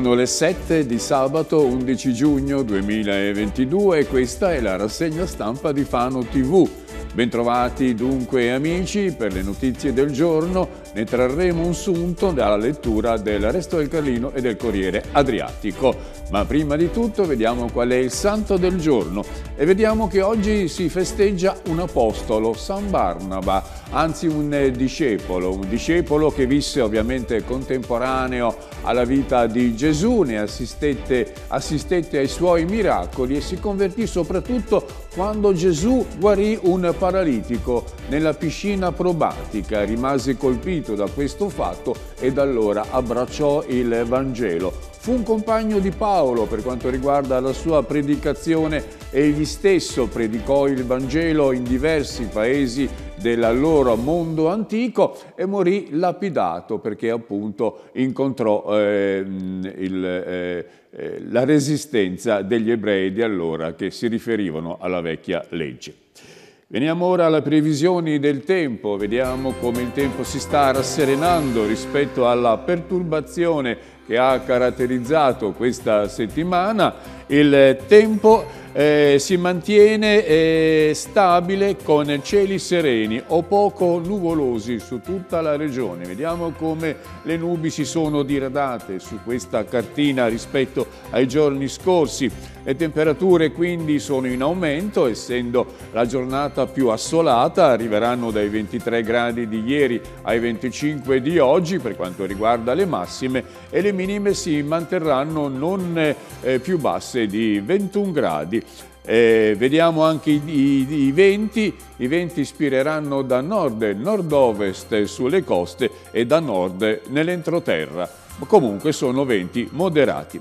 Sono le 7 di sabato 11 giugno 2022 e questa è la rassegna stampa di Fano TV. Bentrovati dunque amici per le notizie del giorno, ne trarremo un sunto dalla lettura del Resto del Carlino e del Corriere Adriatico. Ma prima di tutto vediamo qual è il santo del giorno e vediamo che oggi si festeggia un apostolo, San Barnaba, anzi un discepolo, un discepolo che visse ovviamente contemporaneo alla vita di Gesù, ne assistette, assistette ai suoi miracoli e si convertì soprattutto quando Gesù guarì un paralitico nella piscina probatica. Rimase colpito da questo fatto ed allora abbracciò il Vangelo Fu un compagno di Paolo per quanto riguarda la sua predicazione. Egli stesso predicò il Vangelo in diversi paesi dell'allora mondo antico e morì lapidato perché appunto incontrò ehm, eh, il, eh, la resistenza degli ebrei di allora che si riferivano alla vecchia legge. Veniamo ora alle previsioni del tempo, vediamo come il tempo si sta rasserenando rispetto alla perturbazione che ha caratterizzato questa settimana il tempo eh, si mantiene eh, stabile con cieli sereni o poco nuvolosi su tutta la regione. Vediamo come le nubi si sono diradate su questa cartina rispetto ai giorni scorsi. Le temperature quindi sono in aumento, essendo la giornata più assolata, arriveranno dai 23 gradi di ieri ai 25 di oggi per quanto riguarda le massime e le minime si manterranno non eh, più basse masse di 21 gradi. Eh, vediamo anche i, i, i, venti, i venti spireranno da nord, e nord-ovest sulle coste e da nord nell'entroterra. Comunque sono venti moderati.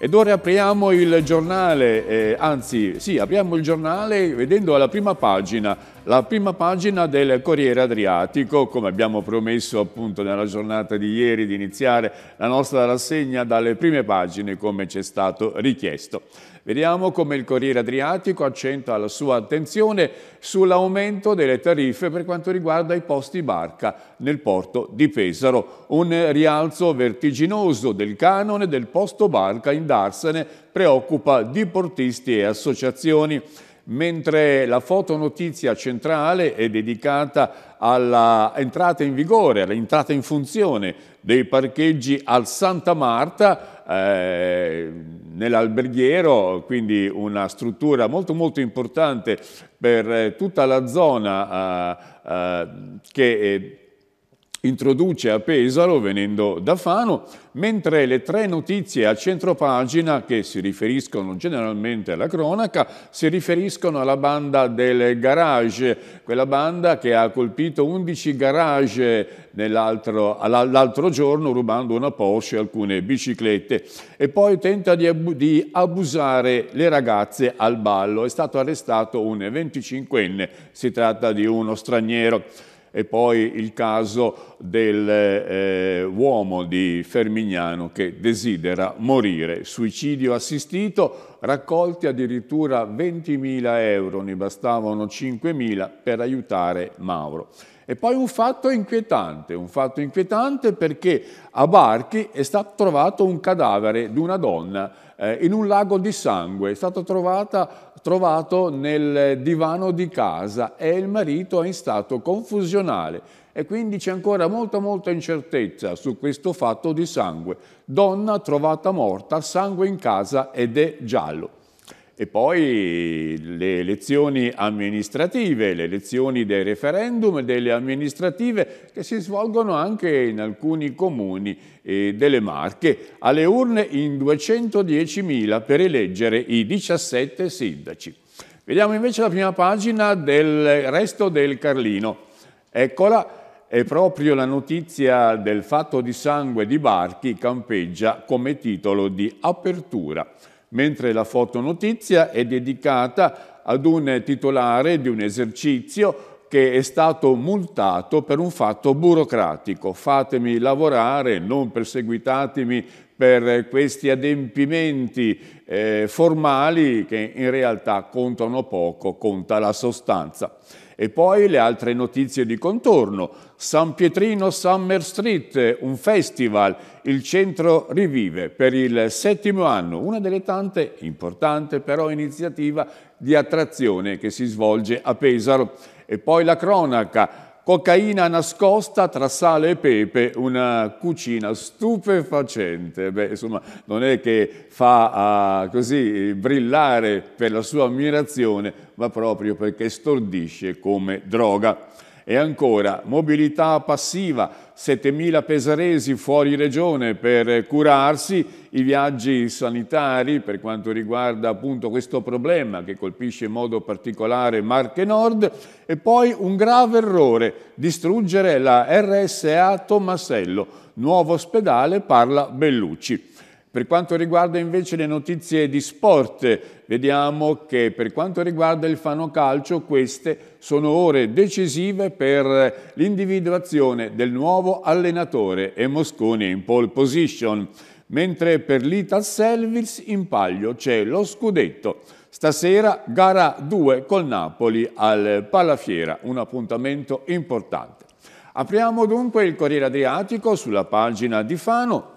Ed ora apriamo il giornale, eh, anzi sì, apriamo il giornale vedendo alla prima pagina la prima pagina del Corriere Adriatico, come abbiamo promesso appunto nella giornata di ieri di iniziare la nostra rassegna dalle prime pagine come ci è stato richiesto. Vediamo come il Corriere Adriatico accenta la sua attenzione sull'aumento delle tariffe per quanto riguarda i posti barca nel porto di Pesaro. Un rialzo vertiginoso del canone del posto barca in Darsene preoccupa diportisti e associazioni mentre la fotonotizia centrale è dedicata all'entrata in vigore, all'entrata in funzione dei parcheggi al Santa Marta, eh, nell'alberghiero, quindi una struttura molto molto importante per eh, tutta la zona eh, eh, che eh, introduce a Pesaro venendo da Fano, mentre le tre notizie a centropagina che si riferiscono generalmente alla cronaca si riferiscono alla banda del garage, quella banda che ha colpito 11 garage l'altro giorno rubando una Porsche e alcune biciclette e poi tenta di, abu di abusare le ragazze al ballo. È stato arrestato un 25enne, si tratta di uno straniero e poi il caso dell'uomo eh, di Fermignano che desidera morire, suicidio assistito, raccolti addirittura 20.000 euro, ne bastavano 5.000 per aiutare Mauro. E poi un fatto inquietante, un fatto inquietante perché a Barchi è stato trovato un cadavere di una donna eh, in un lago di sangue, è stata trovata trovato nel divano di casa e il marito è in stato confusionale e quindi c'è ancora molta molta incertezza su questo fatto di sangue. Donna trovata morta, sangue in casa ed è giallo. E poi le elezioni amministrative, le elezioni dei referendum e delle amministrative che si svolgono anche in alcuni comuni eh, delle Marche, alle urne in 210.000 per eleggere i 17 sindaci. Vediamo invece la prima pagina del resto del Carlino. Eccola, è proprio la notizia del fatto di sangue di Barchi campeggia come titolo di apertura mentre la fotonotizia è dedicata ad un titolare di un esercizio che è stato multato per un fatto burocratico. Fatemi lavorare, non perseguitatemi per questi adempimenti eh, formali che in realtà contano poco, conta la sostanza. E poi le altre notizie di contorno. San Pietrino Summer Street, un festival, il centro rivive per il settimo anno, una delle tante, importante però, iniziativa di attrazione che si svolge a Pesaro. E poi la cronaca, cocaina nascosta tra sale e pepe, una cucina stupefacente. Beh, insomma, non è che fa uh, così brillare per la sua ammirazione, ma proprio perché stordisce come droga. E ancora, mobilità passiva, 7.000 pesaresi fuori regione per curarsi, i viaggi sanitari per quanto riguarda appunto questo problema che colpisce in modo particolare Marche Nord e poi un grave errore, distruggere la RSA Tommasello, nuovo ospedale parla Bellucci. Per quanto riguarda invece le notizie di sport, vediamo che per quanto riguarda il Fano Calcio queste sono ore decisive per l'individuazione del nuovo allenatore e Mosconi in pole position, mentre per l'Ital Selvis in palio c'è lo scudetto. Stasera gara 2 col Napoli al Palafiera, un appuntamento importante. Apriamo dunque il Corriere Adriatico sulla pagina di Fano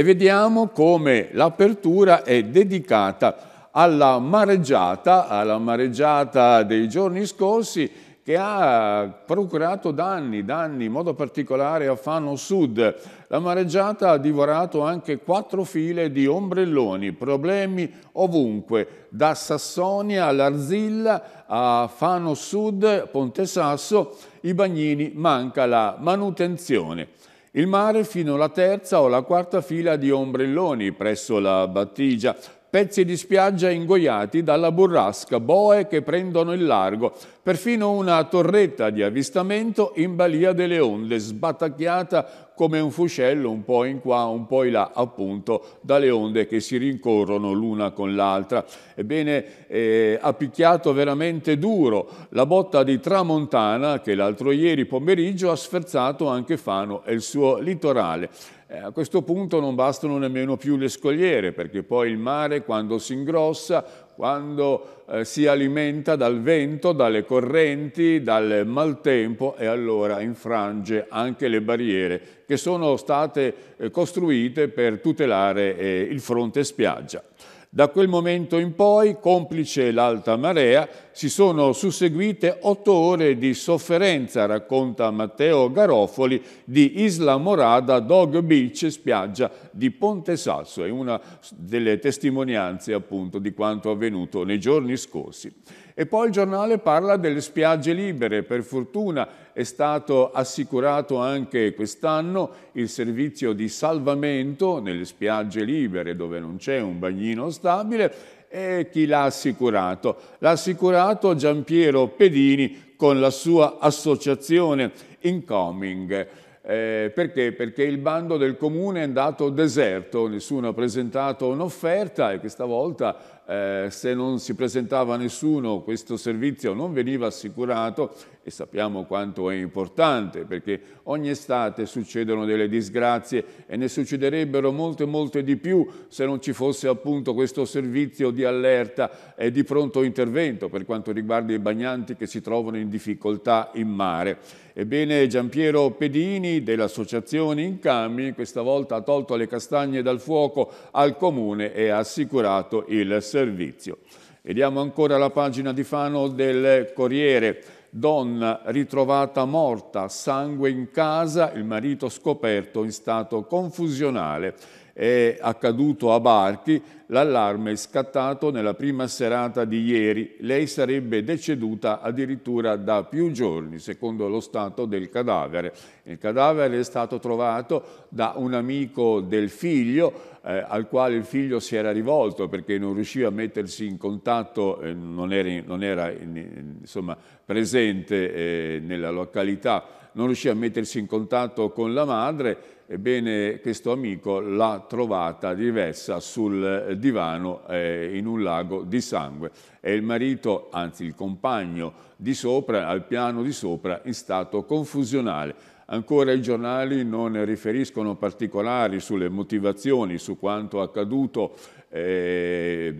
e vediamo come l'apertura è dedicata alla mareggiata, alla mareggiata dei giorni scorsi che ha procurato danni, danni in modo particolare a Fano Sud. La mareggiata ha divorato anche quattro file di ombrelloni, problemi ovunque, da Sassonia all'Arzilla a Fano Sud, Ponte Sasso, i bagnini manca la manutenzione. Il mare fino alla terza o la quarta fila di ombrelloni presso la battigia, pezzi di spiaggia ingoiati dalla burrasca, boe che prendono il largo, perfino una torretta di avvistamento in balia delle onde, sbatacchiata come un fuscello un po' in qua, un po' in là, appunto dalle onde che si rincorrono l'una con l'altra. Ebbene, eh, ha picchiato veramente duro la botta di Tramontana che l'altro ieri pomeriggio ha sferzato anche Fano e il suo litorale. Eh, a questo punto non bastano nemmeno più le scogliere, perché poi il mare quando si ingrossa quando eh, si alimenta dal vento, dalle correnti, dal maltempo e allora infrange anche le barriere che sono state eh, costruite per tutelare eh, il fronte spiaggia. Da quel momento in poi, complice l'alta marea, si sono susseguite otto ore di sofferenza, racconta Matteo Garofoli di Isla Morada, Dog Beach, spiaggia di Ponte Sasso. È una delle testimonianze appunto di quanto avvenuto nei giorni scorsi. E poi il giornale parla delle spiagge libere. Per fortuna è stato assicurato anche quest'anno il servizio di salvamento nelle spiagge libere dove non c'è un bagnino stabile e chi l'ha assicurato? L'ha assicurato Giampiero Pedini con la sua associazione Incoming. Eh, perché? Perché il bando del comune è andato deserto, nessuno ha presentato un'offerta e questa volta eh, se non si presentava nessuno questo servizio non veniva assicurato e sappiamo quanto è importante perché ogni estate succedono delle disgrazie e ne succederebbero molte molte di più se non ci fosse appunto questo servizio di allerta e di pronto intervento per quanto riguarda i bagnanti che si trovano in difficoltà in mare. Ebbene Giampiero Pedini dell'associazione Incambi questa volta ha tolto le castagne dal fuoco al Comune e ha assicurato il servizio. Vediamo ancora la pagina di Fano del Corriere. Donna ritrovata morta, sangue in casa, il marito scoperto in stato confusionale è accaduto a Barchi, l'allarme è scattato nella prima serata di ieri. Lei sarebbe deceduta addirittura da più giorni, secondo lo stato del cadavere. Il cadavere è stato trovato da un amico del figlio, eh, al quale il figlio si era rivolto perché non riusciva a mettersi in contatto, eh, non era, non era in, insomma, presente eh, nella località, non riusciva a mettersi in contatto con la madre Ebbene, questo amico l'ha trovata diversa sul divano eh, in un lago di sangue e il marito, anzi il compagno di sopra, al piano di sopra, in stato confusionale. Ancora i giornali non riferiscono particolari sulle motivazioni, su quanto accaduto. Eh,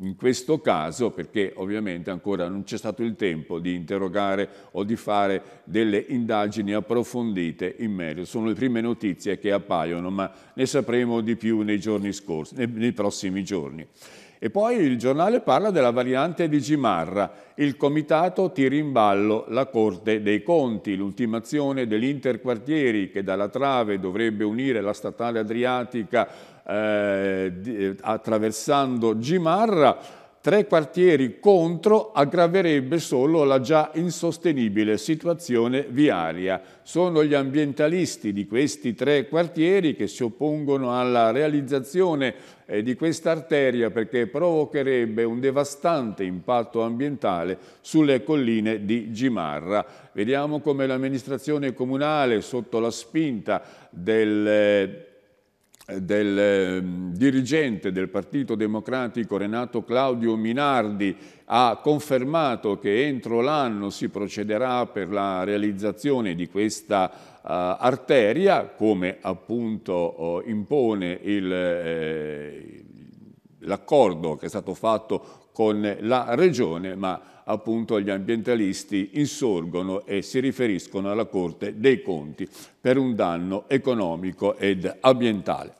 in questo caso, perché ovviamente ancora non c'è stato il tempo di interrogare o di fare delle indagini approfondite in merito, sono le prime notizie che appaiono, ma ne sapremo di più nei giorni scorsi, nei prossimi giorni. E poi il giornale parla della variante di Gimarra, il comitato tira in ballo la Corte dei Conti, l'ultimazione dell'interquartieri che dalla Trave dovrebbe unire la statale adriatica eh, eh, attraversando Gimarra, tre quartieri contro aggraverebbe solo la già insostenibile situazione viaria. Sono gli ambientalisti di questi tre quartieri che si oppongono alla realizzazione eh, di questa arteria perché provocherebbe un devastante impatto ambientale sulle colline di Gimarra. Vediamo come l'amministrazione comunale, sotto la spinta del... Eh, del ehm, dirigente del Partito Democratico Renato Claudio Minardi ha confermato che entro l'anno si procederà per la realizzazione di questa uh, arteria, come appunto uh, impone eh, l'accordo eh, che è stato fatto con la Regione, ma appunto gli ambientalisti insorgono e si riferiscono alla Corte dei Conti per un danno economico ed ambientale.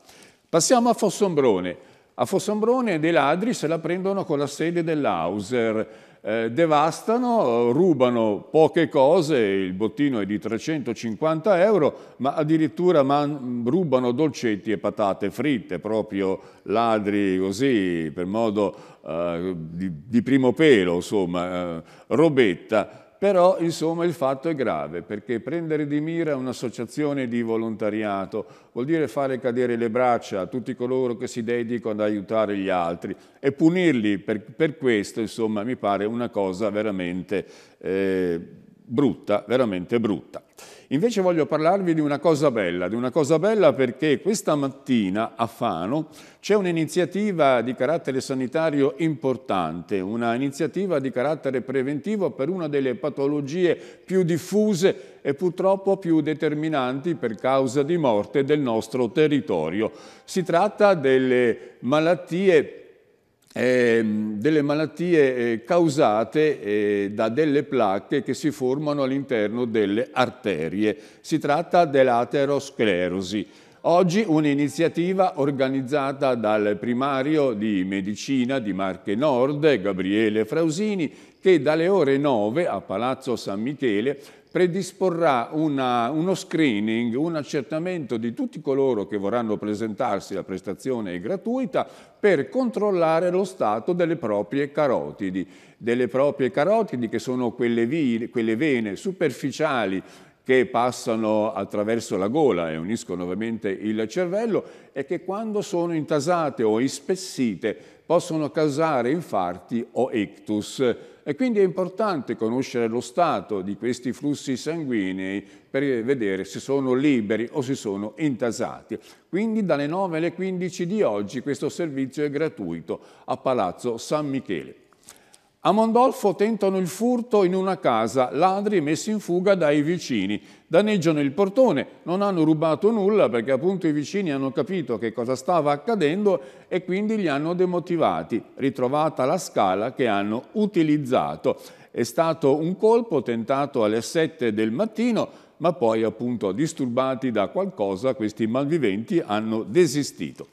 Passiamo a Fossombrone. A Fossombrone dei ladri se la prendono con la sede dell'Auser. Eh, devastano, rubano poche cose, il bottino è di 350 euro, ma addirittura man, rubano dolcetti e patate fritte, proprio ladri così, per modo eh, di, di, primo pelo, insomma, eh, robetta. Però insomma il fatto è grave perché prendere di mira un'associazione di volontariato vuol dire fare cadere le braccia a tutti coloro che si dedicano ad aiutare gli altri e punirli per, per questo insomma mi pare una cosa veramente eh, brutta, veramente brutta. Invece voglio parlarvi di una cosa bella, di una cosa bella perché questa mattina a Fano c'è un'iniziativa di carattere sanitario importante, un'iniziativa di carattere preventivo per una delle patologie più diffuse e purtroppo più determinanti per causa di morte del nostro territorio. Si tratta delle malattie eh, delle malattie eh, causate eh, da delle placche che si formano all'interno delle arterie. Si tratta dell'aterosclerosi. Oggi un'iniziativa organizzata dal primario di medicina di Marche Nord, Gabriele Frausini, che dalle ore 9 a Palazzo San Michele predisporrà una, uno screening, un accertamento di tutti coloro che vorranno presentarsi, la prestazione è gratuita, per controllare lo stato delle proprie carotidi, delle proprie carotidi che sono quelle, vine, quelle vene superficiali che passano attraverso la gola e uniscono ovviamente il cervello e che quando sono intasate o ispessite possono causare infarti o ictus. E quindi è importante conoscere lo stato di questi flussi sanguinei per vedere se sono liberi o se sono intasati. Quindi dalle 9 alle 15 di oggi questo servizio è gratuito a Palazzo San Michele. A Mondolfo tentano il furto in una casa, ladri messi in fuga dai vicini. Danneggiano il portone, non hanno rubato nulla perché appunto i vicini hanno capito che cosa stava accadendo e quindi li hanno demotivati. Ritrovata la scala che hanno utilizzato. È stato un colpo tentato alle 7 del mattino, ma poi appunto disturbati da qualcosa questi malviventi hanno desistito.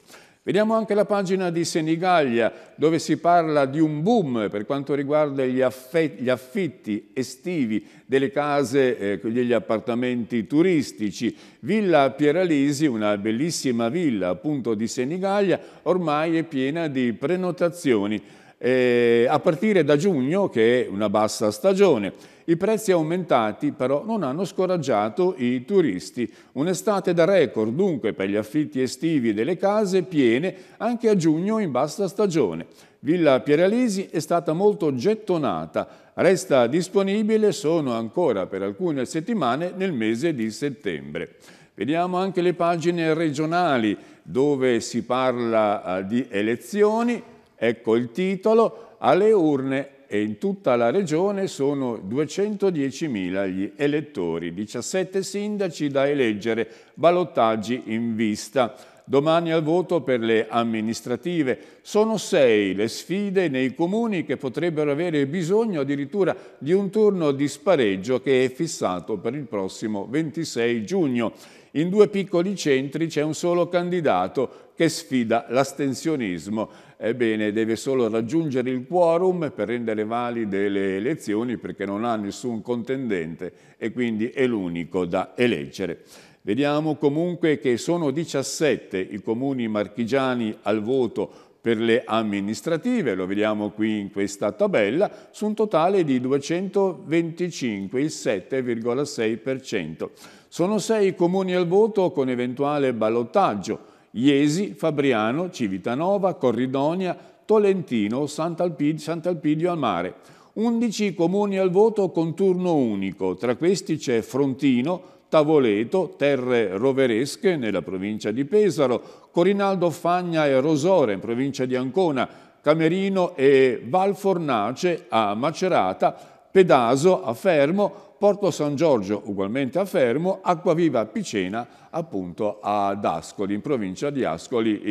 Vediamo anche la pagina di Senigallia, dove si parla di un boom per quanto riguarda gli, gli affitti estivi delle case, eh, degli appartamenti turistici. Villa Pieralisi, una bellissima villa appunto di Senigallia, ormai è piena di prenotazioni eh, a partire da giugno, che è una bassa stagione, i prezzi aumentati però non hanno scoraggiato i turisti. Un'estate da record dunque per gli affitti estivi delle case piene anche a giugno in bassa stagione. Villa Pieralisi è stata molto gettonata, resta disponibile sono ancora per alcune settimane nel mese di settembre. Vediamo anche le pagine regionali dove si parla eh, di elezioni, Ecco il titolo, alle urne e in tutta la regione sono 210.000 gli elettori, 17 sindaci da eleggere, balottaggi in vista. Domani al voto per le amministrative. Sono sei le sfide nei comuni che potrebbero avere bisogno addirittura di un turno di spareggio che è fissato per il prossimo 26 giugno. In due piccoli centri c'è un solo candidato che sfida l'astensionismo ebbene deve solo raggiungere il quorum per rendere valide le elezioni perché non ha nessun contendente e quindi è l'unico da eleggere. Vediamo comunque che sono 17 i comuni marchigiani al voto per le amministrative, lo vediamo qui in questa tabella, su un totale di 225, il 7,6%. Sono 6 i comuni al voto con eventuale ballottaggio, Iesi, Fabriano, Civitanova, Corridonia, Tolentino, Sant'Alpidio, Sant'Alpidio al mare. 11 comuni al voto con turno unico, tra questi c'è Frontino, Tavoleto, terre roveresche nella provincia di Pesaro, Corinaldo Fagna e Rosore in provincia di Ancona, Camerino e Valfornace a Macerata, Pedaso a Fermo, Porto San Giorgio ugualmente a Fermo, Acquaviva Picena appunto ad Ascoli, in provincia di Ascoli e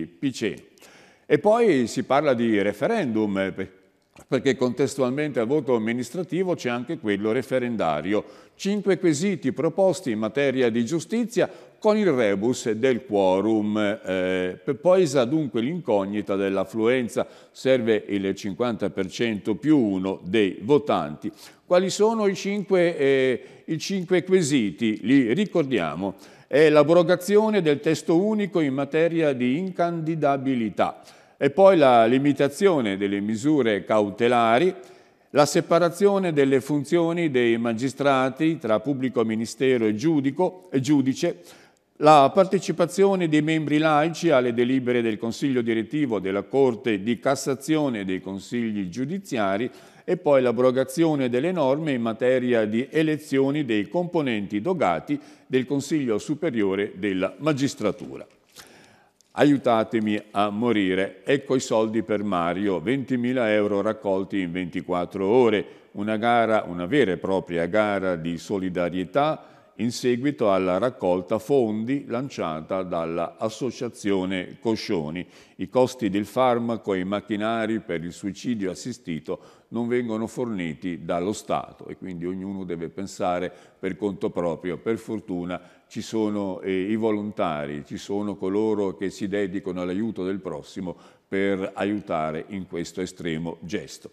eh, Picena. E poi si parla di referendum, eh, perché contestualmente al voto amministrativo c'è anche quello referendario. Cinque quesiti proposti in materia di giustizia con il rebus del quorum. Eh, pesa dunque l'incognita dell'affluenza, serve il 50% più uno dei votanti. Quali sono i cinque, eh, i cinque quesiti? Li ricordiamo. È l'abrogazione del testo unico in materia di incandidabilità e poi la limitazione delle misure cautelari, la separazione delle funzioni dei magistrati tra pubblico ministero e, giudico, e giudice, la partecipazione dei membri laici alle delibere del Consiglio direttivo della Corte di Cassazione dei Consigli giudiziari e poi l'abrogazione delle norme in materia di elezioni dei componenti dogati del Consiglio superiore della magistratura aiutatemi a morire. Ecco i soldi per Mario, 20.000 euro raccolti in 24 ore, una gara, una vera e propria gara di solidarietà in seguito alla raccolta fondi lanciata dall'Associazione Coscioni. I costi del farmaco e i macchinari per il suicidio assistito non vengono forniti dallo Stato e quindi ognuno deve pensare per conto proprio. Per fortuna ci sono eh, i volontari, ci sono coloro che si dedicano all'aiuto del prossimo per aiutare in questo estremo gesto.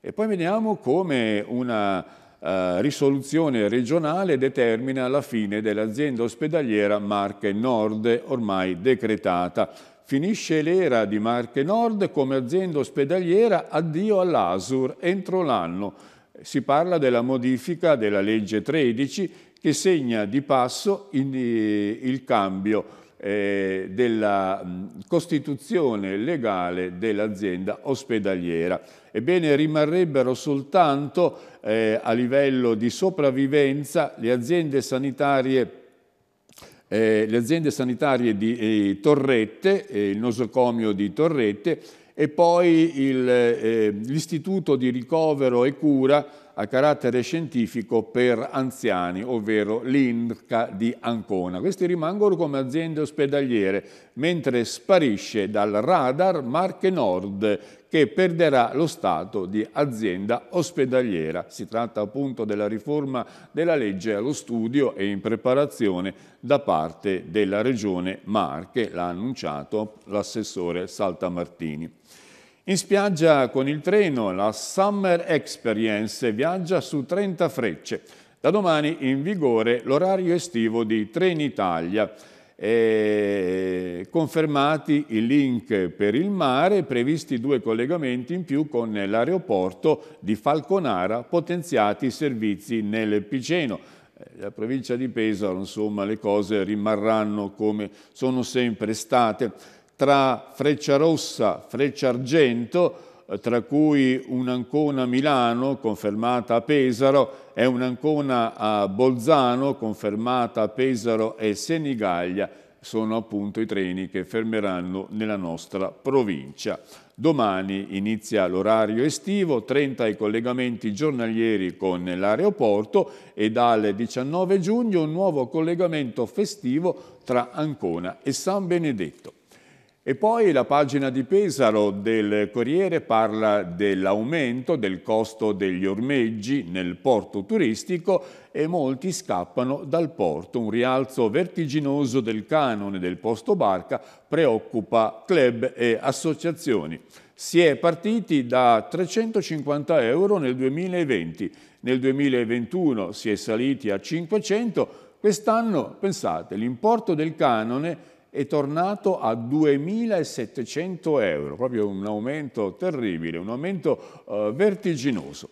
E poi vediamo come una eh, risoluzione regionale determina la fine dell'azienda ospedaliera Marche Nord, ormai decretata Finisce l'era di Marche Nord come azienda ospedaliera, addio all'ASUR entro l'anno. Si parla della modifica della legge 13 che segna di passo eh, il cambio eh, della mm, costituzione legale dell'azienda ospedaliera. Ebbene, rimarrebbero soltanto eh, a livello di sopravvivenza le aziende sanitarie eh, le aziende sanitarie di eh, Torrette, eh, il nosocomio di Torrette e poi eh, l'istituto di ricovero e cura a carattere scientifico per anziani, ovvero l'INCA di Ancona. Questi rimangono come aziende ospedaliere, mentre sparisce dal radar Marche Nord, che perderà lo stato di azienda ospedaliera. Si tratta appunto della riforma della legge allo studio e in preparazione da parte della Regione Marche, l'ha annunciato l'assessore Saltamartini. In spiaggia con il treno, la Summer Experience viaggia su 30 frecce. Da domani in vigore l'orario estivo di Trenitalia. E confermati i link per il mare, previsti due collegamenti in più con l'aeroporto di Falconara, potenziati i servizi nel Piceno. Eh, la provincia di Pesaro, insomma, le cose rimarranno come sono sempre state tra Freccia Rossa, Freccia Argento, eh, tra cui un'Ancona a Milano, confermata a Pesaro, e un'Ancona a Bolzano, confermata a Pesaro e Senigallia, sono appunto i treni che fermeranno nella nostra provincia. Domani inizia l'orario estivo, 30 i collegamenti giornalieri con l'aeroporto e dal 19 giugno un nuovo collegamento festivo tra Ancona e San Benedetto. E poi la pagina di Pesaro del Corriere parla dell'aumento del costo degli ormeggi nel porto turistico e molti scappano dal porto. Un rialzo vertiginoso del canone del posto barca preoccupa club e associazioni. Si è partiti da 350 euro nel 2020, nel 2021 si è saliti a 500, quest'anno, pensate, l'importo del canone è è tornato a 2.700 euro, proprio un aumento terribile, un aumento eh, vertiginoso.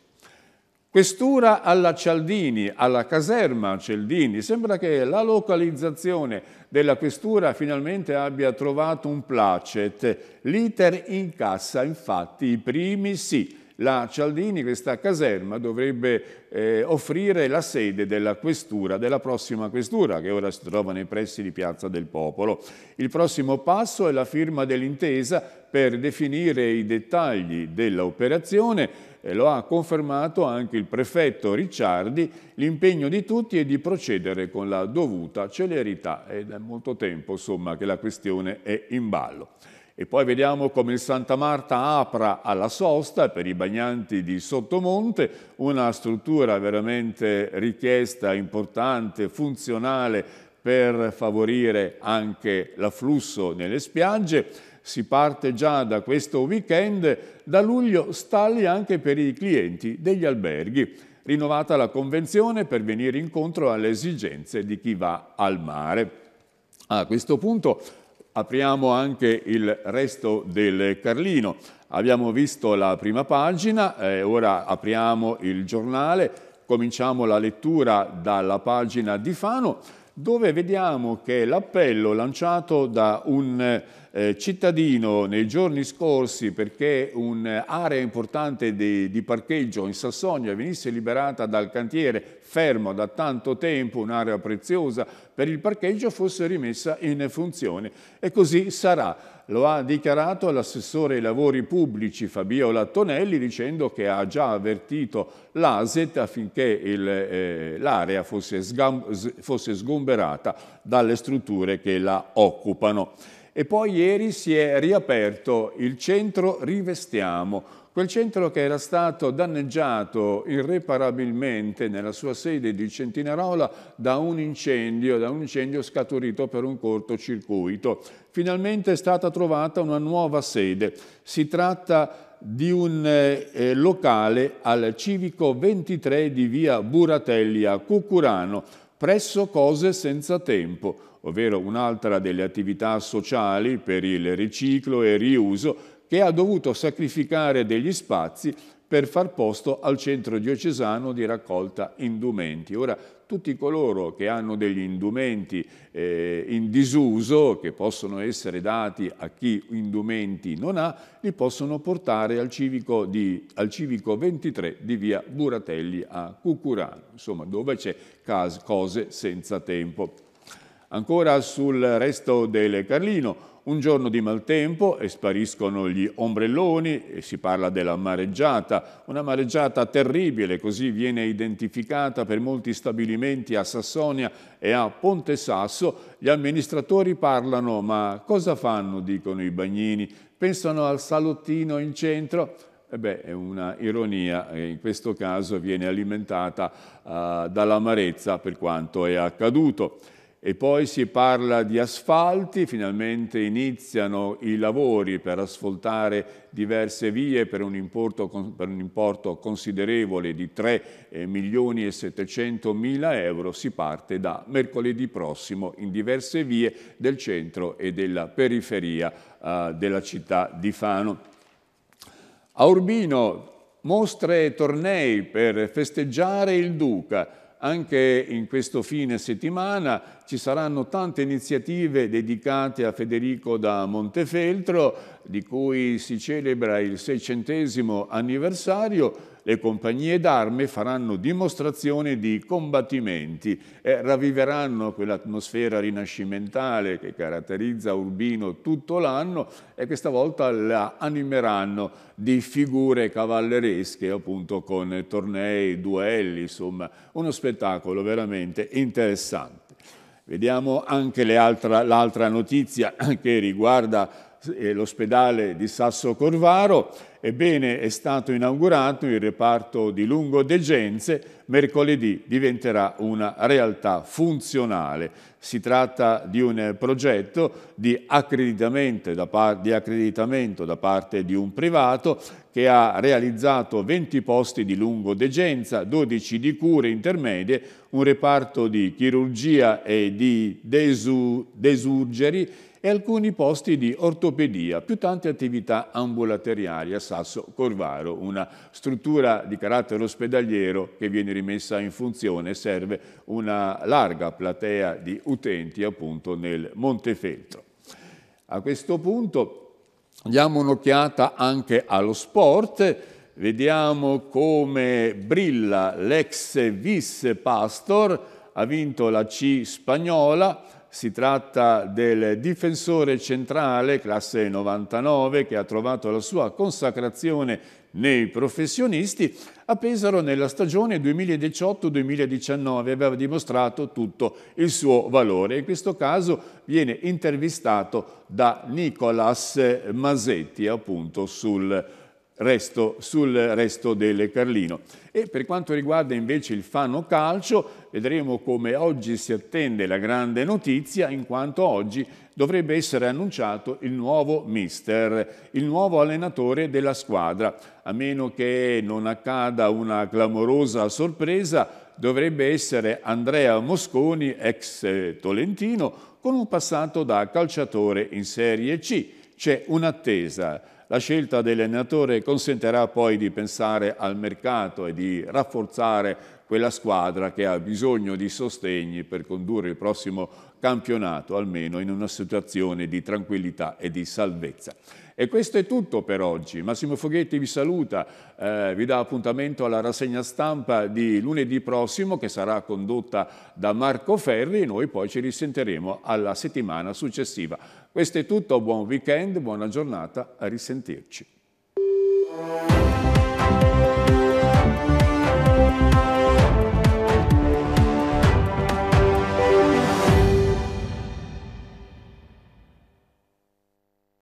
Questura alla Cialdini, alla caserma Cialdini, sembra che la localizzazione della questura finalmente abbia trovato un placet. L'iter incassa infatti i primi sì, la Cialdini, questa caserma dovrebbe eh, offrire la sede della questura, della prossima questura che ora si trova nei pressi di Piazza del Popolo. Il prossimo passo è la firma dell'intesa per definire i dettagli dell'operazione e lo ha confermato anche il prefetto Ricciardi, l'impegno di tutti è di procedere con la dovuta celerità ed è molto tempo insomma, che la questione è in ballo. E poi vediamo come il Santa Marta apra alla sosta per i bagnanti di Sottomonte, una struttura veramente richiesta, importante, funzionale per favorire anche l'afflusso nelle spiagge. Si parte già da questo weekend, da luglio stalli anche per i clienti degli alberghi. Rinnovata la convenzione per venire incontro alle esigenze di chi va al mare. A questo punto apriamo anche il resto del Carlino. Abbiamo visto la prima pagina, eh, ora apriamo il giornale, cominciamo la lettura dalla pagina di Fano, dove vediamo che l'appello lanciato da un eh, cittadino nei giorni scorsi perché un'area importante di, di, parcheggio in Sassonia venisse liberata dal cantiere fermo da tanto tempo, un'area preziosa per il parcheggio, fosse rimessa in funzione. E così sarà. Lo ha dichiarato l'assessore ai lavori pubblici Fabio Lattonelli dicendo che ha già avvertito l'ASET affinché eh, l'area eh, fosse, fosse sgomberata dalle strutture che la occupano. E poi ieri si è riaperto il centro Rivestiamo, quel centro che era stato danneggiato irreparabilmente nella sua sede di Centinarola da un incendio, da un incendio scaturito per un cortocircuito. Finalmente è stata trovata una nuova sede. Si tratta di un eh, eh locale al civico 23 di via Buratelli a Cucurano, presso Cose Senza Tempo ovvero un'altra delle attività sociali per il riciclo e riuso, che ha dovuto sacrificare degli spazi per far posto al centro diocesano di raccolta indumenti. Ora, tutti coloro che hanno degli indumenti eh, in disuso, che possono essere dati a chi indumenti non ha, li possono portare al civico, di, al civico 23 di via Buratelli a Cucurano, insomma dove c'è cose senza tempo. Ancora sul resto del Carlino, un giorno di maltempo e spariscono gli ombrelloni e si parla della mareggiata, una mareggiata terribile, così viene identificata per molti stabilimenti a Sassonia e a Ponte Sasso. Gli amministratori parlano, ma cosa fanno, dicono i bagnini? Pensano al salottino in centro? E eh beh, è una ironia che in questo caso viene alimentata uh, dall'amarezza per quanto è accaduto e poi si parla di asfalti, finalmente iniziano i lavori per asfaltare diverse vie per un importo, per un importo considerevole di 3 eh, milioni e 700 mila euro. Si parte da mercoledì prossimo in diverse vie del centro e della periferia eh, della città di Fano. A Urbino mostre e tornei per festeggiare il Duca. Anche in questo fine settimana ci saranno tante iniziative dedicate a Federico da Montefeltro, di cui si celebra il seicentesimo anniversario, le compagnie d'arme faranno dimostrazione di combattimenti e ravviveranno quell'atmosfera rinascimentale che caratterizza Urbino tutto l'anno e questa volta la animeranno di figure cavalleresche appunto con tornei, duelli, insomma uno spettacolo veramente interessante. Vediamo anche l'altra notizia che riguarda eh, l'ospedale di Sasso Corvaro, ebbene è stato inaugurato il reparto di lungo degenze, mercoledì diventerà una realtà funzionale. Si tratta di un progetto di accreditamento da, par di accreditamento da parte di un privato che ha realizzato 20 posti di lungo degenza, 12 di cure intermedie, un reparto di chirurgia e di desu desurgeri e alcuni posti di ortopedia, più tante attività ambulatoriali a Sasso Corvaro, una struttura di carattere ospedaliero che viene rimessa in funzione, e serve una larga platea di utenti appunto nel Montefeltro. A questo punto diamo un'occhiata anche allo sport, vediamo come brilla l'ex vice pastor, ha vinto la C spagnola, si tratta del difensore centrale classe 99 che ha trovato la sua consacrazione nei professionisti, a Pesaro nella stagione 2018-2019 aveva dimostrato tutto il suo valore. In questo caso viene intervistato da Nicolas Masetti appunto sul resto, sul resto del Carlino. E per quanto riguarda invece il Fano Calcio, vedremo come oggi si attende la grande notizia, in quanto oggi dovrebbe essere annunciato il nuovo mister, il nuovo allenatore della squadra. A meno che non accada una clamorosa sorpresa, dovrebbe essere Andrea Mosconi, ex eh, Tolentino, con un passato da calciatore in Serie C. C'è un'attesa la scelta dell'allenatore consentirà poi di pensare al mercato e di rafforzare quella squadra che ha bisogno di sostegni per condurre il prossimo campionato, almeno in una situazione di tranquillità e di salvezza. E questo è tutto per oggi. Massimo Foghetti vi saluta, eh, vi dà appuntamento alla rassegna stampa di lunedì prossimo che sarà condotta da Marco Ferri e noi poi ci risenteremo alla settimana successiva. Questo è tutto, buon weekend, buona giornata, a risentirci.